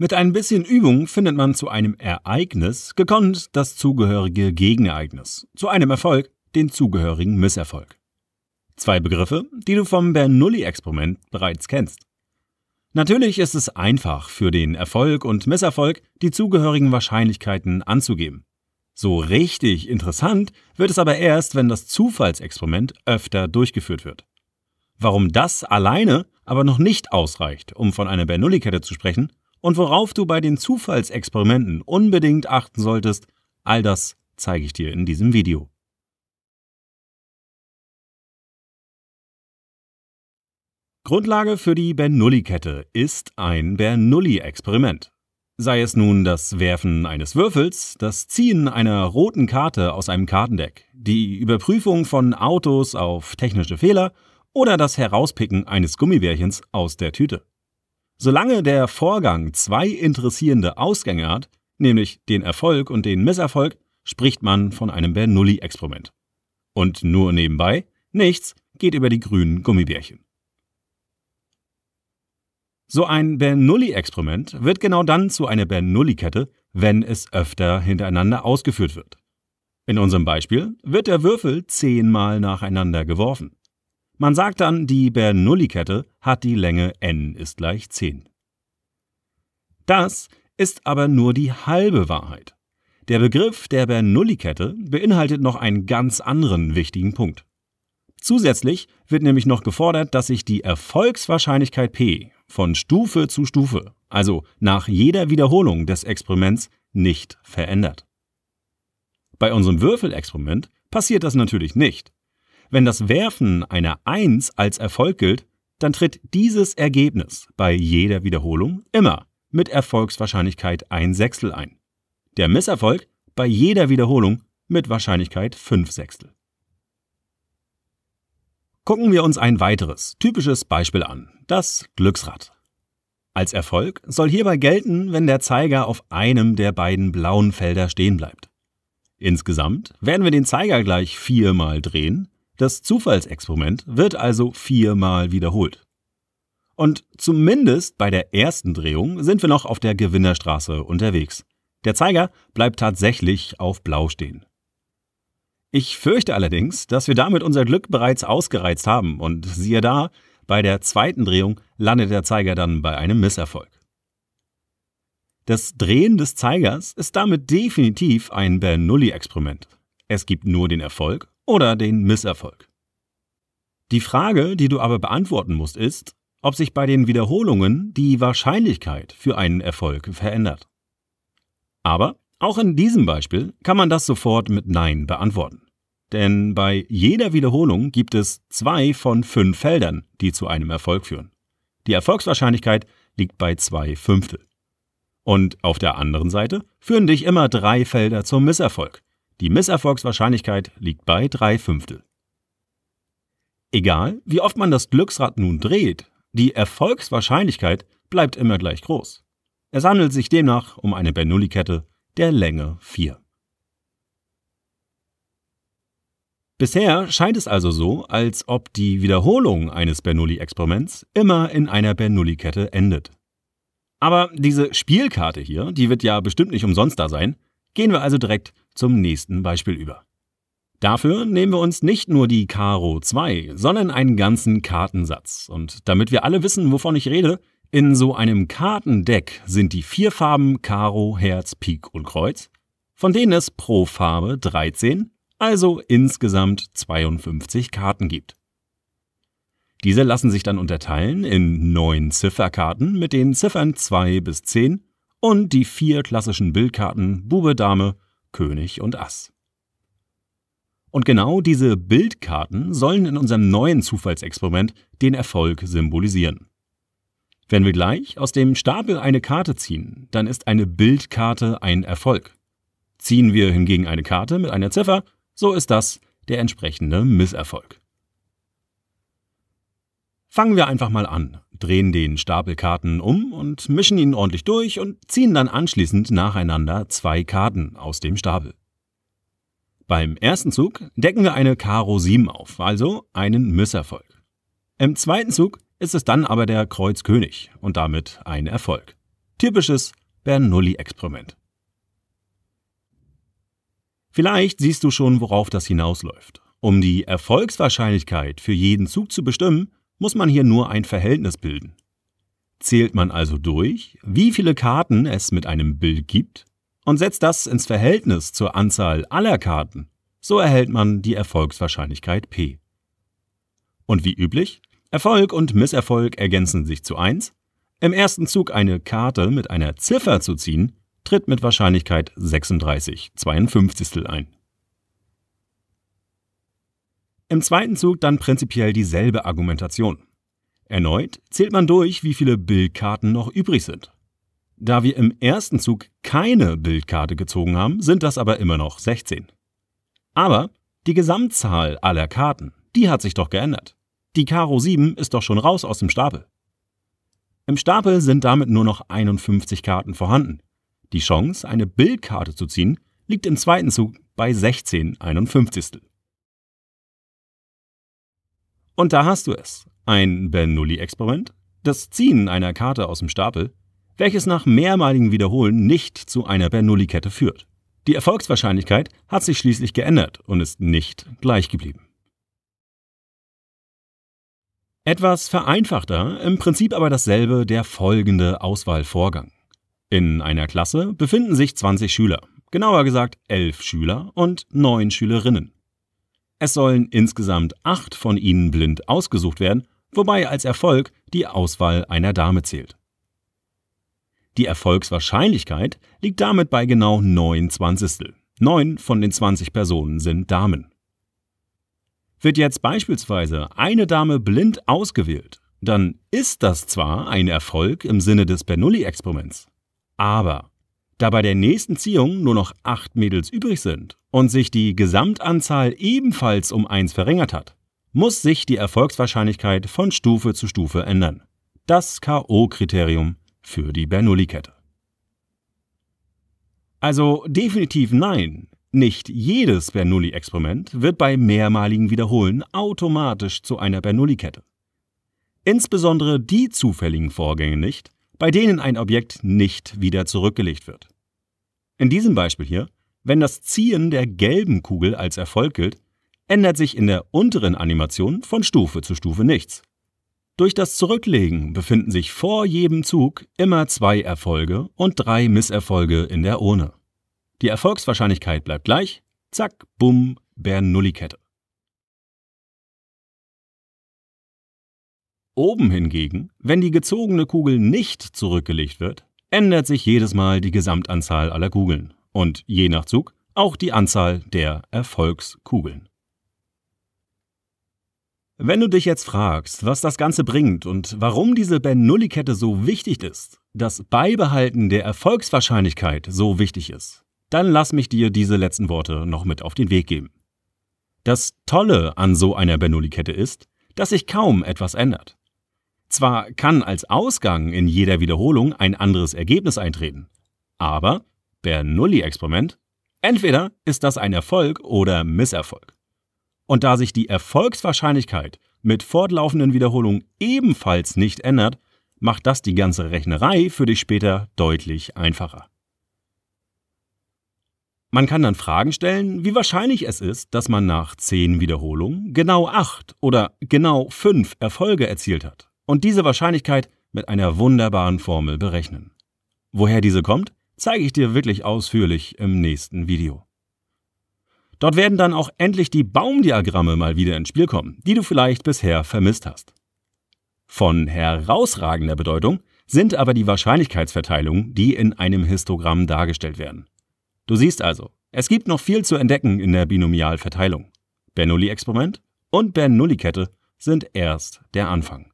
Mit ein bisschen Übung findet man zu einem Ereignis gekonnt das zugehörige Gegenereignis, zu einem Erfolg den zugehörigen Misserfolg. Zwei Begriffe, die du vom Bernoulli-Experiment bereits kennst. Natürlich ist es einfach, für den Erfolg und Misserfolg die zugehörigen Wahrscheinlichkeiten anzugeben. So richtig interessant wird es aber erst, wenn das Zufallsexperiment öfter durchgeführt wird. Warum das alleine aber noch nicht ausreicht, um von einer Bernoulli-Kette zu sprechen, und worauf du bei den Zufallsexperimenten unbedingt achten solltest, all das zeige ich dir in diesem Video. Grundlage für die Bernoulli-Kette ist ein Bernoulli-Experiment. Sei es nun das Werfen eines Würfels, das Ziehen einer roten Karte aus einem Kartendeck, die Überprüfung von Autos auf technische Fehler oder das Herauspicken eines Gummibärchens aus der Tüte. Solange der Vorgang zwei interessierende Ausgänge hat, nämlich den Erfolg und den Misserfolg, spricht man von einem Bernoulli-Experiment. Und nur nebenbei, nichts geht über die grünen Gummibärchen. So ein Bernoulli-Experiment wird genau dann zu einer Bernoulli-Kette, wenn es öfter hintereinander ausgeführt wird. In unserem Beispiel wird der Würfel zehnmal nacheinander geworfen. Man sagt dann, die Bernoulli-Kette hat die Länge n ist gleich 10. Das ist aber nur die halbe Wahrheit. Der Begriff der Bernoulli-Kette beinhaltet noch einen ganz anderen wichtigen Punkt. Zusätzlich wird nämlich noch gefordert, dass sich die Erfolgswahrscheinlichkeit p von Stufe zu Stufe, also nach jeder Wiederholung des Experiments, nicht verändert. Bei unserem Würfelexperiment passiert das natürlich nicht, wenn das Werfen einer 1 als Erfolg gilt, dann tritt dieses Ergebnis bei jeder Wiederholung immer mit Erfolgswahrscheinlichkeit ein Sechstel ein. Der Misserfolg bei jeder Wiederholung mit Wahrscheinlichkeit 5 Sechstel. Gucken wir uns ein weiteres typisches Beispiel an, das Glücksrad. Als Erfolg soll hierbei gelten, wenn der Zeiger auf einem der beiden blauen Felder stehen bleibt. Insgesamt werden wir den Zeiger gleich viermal drehen das Zufallsexperiment wird also viermal wiederholt. Und zumindest bei der ersten Drehung sind wir noch auf der Gewinnerstraße unterwegs. Der Zeiger bleibt tatsächlich auf Blau stehen. Ich fürchte allerdings, dass wir damit unser Glück bereits ausgereizt haben und siehe da, bei der zweiten Drehung landet der Zeiger dann bei einem Misserfolg. Das Drehen des Zeigers ist damit definitiv ein Bernoulli-Experiment. Es gibt nur den Erfolg oder den Misserfolg. Die Frage, die du aber beantworten musst, ist, ob sich bei den Wiederholungen die Wahrscheinlichkeit für einen Erfolg verändert. Aber auch in diesem Beispiel kann man das sofort mit Nein beantworten. Denn bei jeder Wiederholung gibt es zwei von fünf Feldern, die zu einem Erfolg führen. Die Erfolgswahrscheinlichkeit liegt bei zwei Fünftel. Und auf der anderen Seite führen dich immer drei Felder zum Misserfolg. Die Misserfolgswahrscheinlichkeit liegt bei drei Fünftel. Egal, wie oft man das Glücksrad nun dreht, die Erfolgswahrscheinlichkeit bleibt immer gleich groß. Es handelt sich demnach um eine Bernoulli-Kette der Länge 4. Bisher scheint es also so, als ob die Wiederholung eines Bernoulli-Experiments immer in einer Bernoulli-Kette endet. Aber diese Spielkarte hier, die wird ja bestimmt nicht umsonst da sein, gehen wir also direkt zum nächsten Beispiel über. Dafür nehmen wir uns nicht nur die Karo 2, sondern einen ganzen Kartensatz. Und damit wir alle wissen, wovon ich rede, in so einem Kartendeck sind die vier Farben Karo, Herz, Pik und Kreuz, von denen es pro Farbe 13, also insgesamt 52 Karten gibt. Diese lassen sich dann unterteilen in neun Zifferkarten mit den Ziffern 2 bis 10 und die vier klassischen Bildkarten Bube, Dame, König und Ass. Und genau diese Bildkarten sollen in unserem neuen Zufallsexperiment den Erfolg symbolisieren. Wenn wir gleich aus dem Stapel eine Karte ziehen, dann ist eine Bildkarte ein Erfolg. Ziehen wir hingegen eine Karte mit einer Ziffer, so ist das der entsprechende Misserfolg. Fangen wir einfach mal an drehen den Stapel Karten um und mischen ihn ordentlich durch und ziehen dann anschließend nacheinander zwei Karten aus dem Stapel. Beim ersten Zug decken wir eine Karo 7 auf, also einen Misserfolg. Im zweiten Zug ist es dann aber der Kreuz König und damit ein Erfolg. Typisches Bernoulli-Experiment. Vielleicht siehst du schon, worauf das hinausläuft. Um die Erfolgswahrscheinlichkeit für jeden Zug zu bestimmen, muss man hier nur ein Verhältnis bilden. Zählt man also durch, wie viele Karten es mit einem Bild gibt und setzt das ins Verhältnis zur Anzahl aller Karten, so erhält man die Erfolgswahrscheinlichkeit P. Und wie üblich, Erfolg und Misserfolg ergänzen sich zu 1. Im ersten Zug eine Karte mit einer Ziffer zu ziehen, tritt mit Wahrscheinlichkeit 36 52 ein. Im zweiten Zug dann prinzipiell dieselbe Argumentation. Erneut zählt man durch, wie viele Bildkarten noch übrig sind. Da wir im ersten Zug keine Bildkarte gezogen haben, sind das aber immer noch 16. Aber die Gesamtzahl aller Karten, die hat sich doch geändert. Die Karo 7 ist doch schon raus aus dem Stapel. Im Stapel sind damit nur noch 51 Karten vorhanden. Die Chance, eine Bildkarte zu ziehen, liegt im zweiten Zug bei 16 51. Und da hast du es. Ein Bernoulli-Experiment, das Ziehen einer Karte aus dem Stapel, welches nach mehrmaligem Wiederholen nicht zu einer Bernoulli-Kette führt. Die Erfolgswahrscheinlichkeit hat sich schließlich geändert und ist nicht gleich geblieben. Etwas vereinfachter, im Prinzip aber dasselbe der folgende Auswahlvorgang. In einer Klasse befinden sich 20 Schüler, genauer gesagt 11 Schüler und 9 Schülerinnen. Es sollen insgesamt acht von ihnen blind ausgesucht werden, wobei als Erfolg die Auswahl einer Dame zählt. Die Erfolgswahrscheinlichkeit liegt damit bei genau neun Zwanzigstel. Neun von den 20 Personen sind Damen. Wird jetzt beispielsweise eine Dame blind ausgewählt, dann ist das zwar ein Erfolg im Sinne des Bernoulli-Experiments, aber da bei der nächsten Ziehung nur noch acht Mädels übrig sind und sich die Gesamtanzahl ebenfalls um 1 verringert hat, muss sich die Erfolgswahrscheinlichkeit von Stufe zu Stufe ändern. Das KO-Kriterium für die Bernoulli-Kette. Also definitiv nein. Nicht jedes Bernoulli-Experiment wird bei mehrmaligen Wiederholen automatisch zu einer Bernoulli-Kette. Insbesondere die zufälligen Vorgänge nicht, bei denen ein Objekt nicht wieder zurückgelegt wird. In diesem Beispiel hier wenn das Ziehen der gelben Kugel als Erfolg gilt, ändert sich in der unteren Animation von Stufe zu Stufe nichts. Durch das Zurücklegen befinden sich vor jedem Zug immer zwei Erfolge und drei Misserfolge in der Urne. Die Erfolgswahrscheinlichkeit bleibt gleich. Zack, bumm, Bernoulli-Kette. Oben hingegen, wenn die gezogene Kugel nicht zurückgelegt wird, ändert sich jedes Mal die Gesamtanzahl aller Kugeln und je nach Zug auch die Anzahl der Erfolgskugeln. Wenn du dich jetzt fragst, was das Ganze bringt und warum diese Ben-Nulli-Kette so wichtig ist, das Beibehalten der Erfolgswahrscheinlichkeit so wichtig ist, dann lass mich dir diese letzten Worte noch mit auf den Weg geben. Das Tolle an so einer Bernoulli-Kette ist, dass sich kaum etwas ändert. Zwar kann als Ausgang in jeder Wiederholung ein anderes Ergebnis eintreten, aber Bernoulli-Experiment, entweder ist das ein Erfolg oder Misserfolg. Und da sich die Erfolgswahrscheinlichkeit mit fortlaufenden Wiederholungen ebenfalls nicht ändert, macht das die ganze Rechnerei für dich später deutlich einfacher. Man kann dann Fragen stellen, wie wahrscheinlich es ist, dass man nach 10 Wiederholungen genau 8 oder genau 5 Erfolge erzielt hat und diese Wahrscheinlichkeit mit einer wunderbaren Formel berechnen. Woher diese kommt? zeige ich dir wirklich ausführlich im nächsten Video. Dort werden dann auch endlich die Baumdiagramme mal wieder ins Spiel kommen, die du vielleicht bisher vermisst hast. Von herausragender Bedeutung sind aber die Wahrscheinlichkeitsverteilungen, die in einem Histogramm dargestellt werden. Du siehst also, es gibt noch viel zu entdecken in der Binomialverteilung. Bernoulli-Experiment und Bernoulli-Kette sind erst der Anfang.